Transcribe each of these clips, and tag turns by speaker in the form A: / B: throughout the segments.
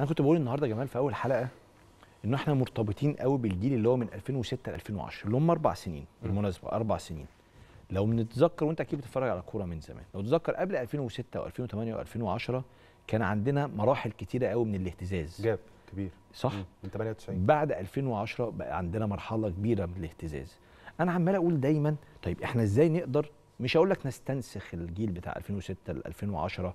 A: انا كنت بقول النهارده يا جمال في اول حلقه ان احنا مرتبطين قوي بالجيل اللي هو من 2006 ل 2010 اللي هم اربع سنين بالمناسبه اربع سنين لو بنتذكر وانت اكيد بتتفرج على كوره من زمان لو تتذكر قبل 2006 و2008 و2010 كان عندنا مراحل كتيره قوي من الاهتزاز جاب كبير صح من 98 بعد 2010 بقى عندنا مرحله كبيره من الاهتزاز انا عمال اقول دايما طيب احنا ازاي نقدر مش هقول لك نستنسخ الجيل بتاع 2006 ل 2010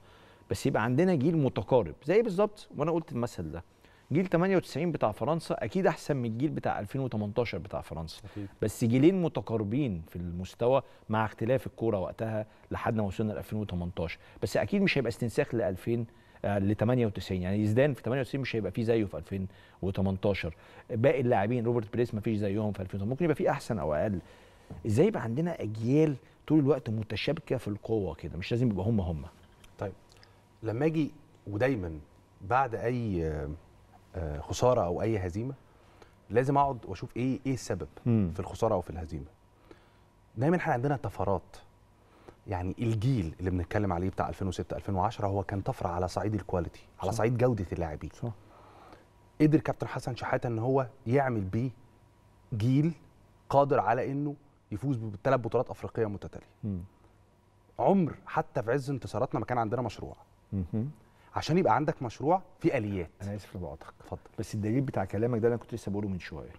A: بس يبقى عندنا جيل متقارب زي بالظبط وانا قلت المثل ده جيل 98 بتاع فرنسا اكيد احسن من الجيل بتاع 2018 بتاع فرنسا أكيد. بس جيلين متقاربين في المستوى مع اختلاف الكوره وقتها لحد ما وصلنا ل 2018 بس اكيد مش هيبقى استنساخ ل 2000 آه، ل 98 يعني يزدان في 98 مش هيبقى فيه زيه في 2018 باقي اللاعبين روبرت بريس ما فيش زيهم في 2018 ممكن يبقى فيه احسن او اقل ازاي يبقى عندنا اجيال طول الوقت متشابكه في القوه كده مش لازم يبقى هم هم لما اجي ودايما
B: بعد اي آه، آه، خساره او اي هزيمه لازم اقعد واشوف ايه ايه السبب في الخساره او في الهزيمه دايما احنا عندنا طفرات يعني الجيل اللي بنتكلم عليه بتاع 2006 2010 هو كان طفره على صعيد الكواليتي على صعيد جوده اللاعبين صح قدر كابتن حسن شحاته ان هو يعمل بيه جيل قادر على انه يفوز بثلاث بطولات افريقيه متتاليه عمر حتى في عز انتصاراتنا ما كان عندنا مشروع عشان يبقى عندك مشروع
A: فيه اليات انا اسف لبقاطعك اتفضل بس الدليل بتاع كلامك ده انا كنت لسه بقوله من شويه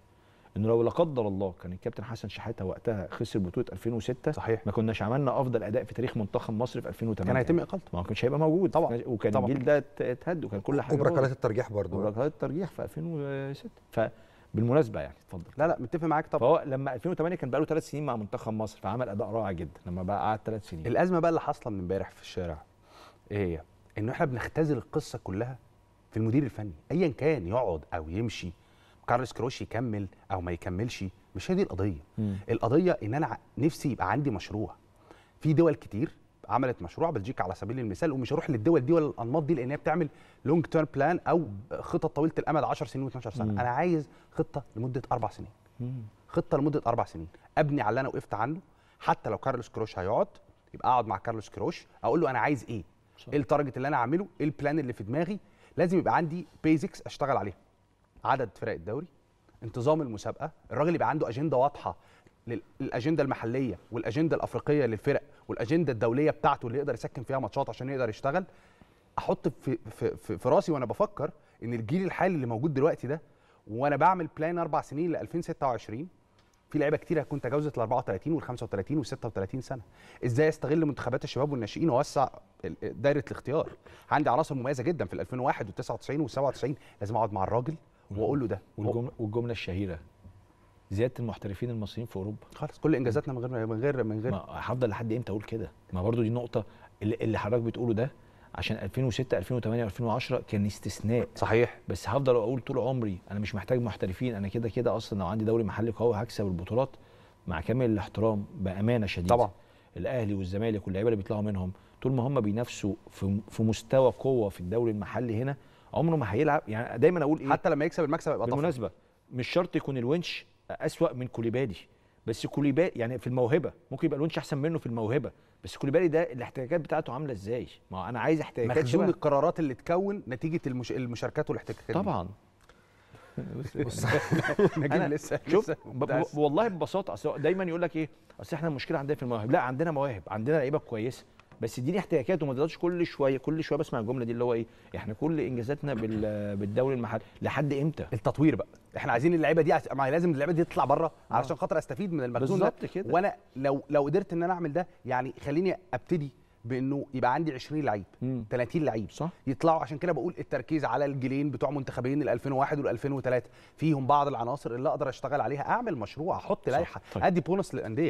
A: انه لو لا قدر الله كان الكابتن حسن شحاته وقتها خسر بطوله 2006 صحيح ما كناش عملنا افضل اداء في تاريخ منتخب مصر في 2008 كان هيتم اقالته ما كانش هيبقى موجود طبعا وكان الجيل ده اتهد وكان كل حاجه وبركلات الترجيح برضه وبركلات الترجيح في 2006 فبالمناسبه يعني اتفضل لا لا متفق معاك طبعا فهو لما 2008 كان بقى له ثلاث سنين مع منتخب مصر فعمل اداء رائع جدا لما بقى قعد ثلاث سنين
B: الازمه بقى اللي حاصله من امبارح في الشارع ايه هي؟ انه احنا بنختزل القصه كلها في المدير الفني ايا كان يقعد او يمشي كارلس كروش يكمل او ما يكملش مش هي دي القضيه مم. القضيه ان انا نفسي يبقى عندي مشروع في دول كتير عملت مشروع بلجيكا على سبيل المثال ومش هروح للدول دي ولا الانماط دي لان هي بتعمل لونج تيرم بلان او خطط طويله الامد 10 سنين و12 سنه مم. انا عايز خطه لمده اربع سنين مم. خطه لمده اربع سنين ابني على اللي انا وقفت عنه حتى لو كارلوس كروش هيقعد يبقى اقعد مع كارلوس كروش اقول له انا عايز ايه ايه التارجت اللي انا عامله ايه البلان اللي في دماغي لازم يبقى عندي بيزكس اشتغل عليها عدد فرق الدوري انتظام المسابقه الراجل يبقى عنده اجنده واضحه للاجنده المحليه والاجنده الافريقيه للفرق والاجنده الدوليه بتاعته اللي يقدر يسكن فيها ماتشات عشان يقدر يشتغل احط في في في, في راسي وانا بفكر ان الجيل الحالي اللي موجود دلوقتي ده وانا بعمل بلان اربع سنين ل 2026 في لعيبه كتير هتكون تجاوزت ال 34 وال 35 وال 36 سنه ازاي استغل منتخبات الشباب والناشئين واوسع دايره الاختيار عندي عناصر مميزه جدا في ال 2001 وال 99 وال 97 لازم اقعد مع الراجل واقول له ده والجمله, والجملة الشهيره زياده
A: المحترفين المصريين في اوروبا خالص كل انجازاتنا من غير من غير من غير ما هفضل لحد امتى اقول كده ما برضو دي نقطه اللي حضرتك بتقوله ده عشان 2006 2008 2010 كان استثناء صحيح بس هفضل اقول طول عمري انا مش محتاج محترفين انا كده كده اصلا لو عندي دوري محلي قوي هكسب البطولات مع كامل الاحترام بامانه شديده طبعا الاهلي والزمالك واللعيبه اللي بيطلعوا منهم طول ما هم بينافسوا في, في مستوى قوه في الدوري المحلي هنا عمره ما هيلعب يعني دايما اقول ايه حتى لما يكسب المكسب يبقى بالمناسبه مش شرط يكون الونش اسوا من كوليبالي بس كوليبالي يعني في الموهبه ممكن يبقى لونش احسن منه في الموهبه بس كوليبالي ده الاحتكاكات بتاعته عامله ازاي ما هو انا عايز احتكاكات مخزون القرارات اللي تكون نتيجه المش... المشاركات والاحتكاكات طبعا
B: بص نجيب لسه شوف
A: والله ببساطه اصل دايما يقول لك ايه اصل احنا المشكله عندنا في المواهب لا عندنا مواهب عندنا لعيبه كويسه بس اديني احتياجات وما تقدرش كل شويه كل شويه بسمع الجمله دي اللي هو ايه احنا كل انجازاتنا بالدوري المحلي لحد امتى التطوير بقى احنا عايزين اللعيبه دي ما لازم اللعيبه دي تطلع بره
B: آه. علشان خاطر استفيد من المخزون ده كده. وانا لو لو قدرت ان انا اعمل ده يعني خليني ابتدي بانه يبقى عندي 20 لعيب 30 لعيب صح يطلعوا عشان كده بقول التركيز على الجيلين بتوع منتخبين ال 2001 وال 2003 فيهم بعض العناصر اللي اقدر اشتغل عليها اعمل مشروع احط لائحه طيب. ادي بونص للانديه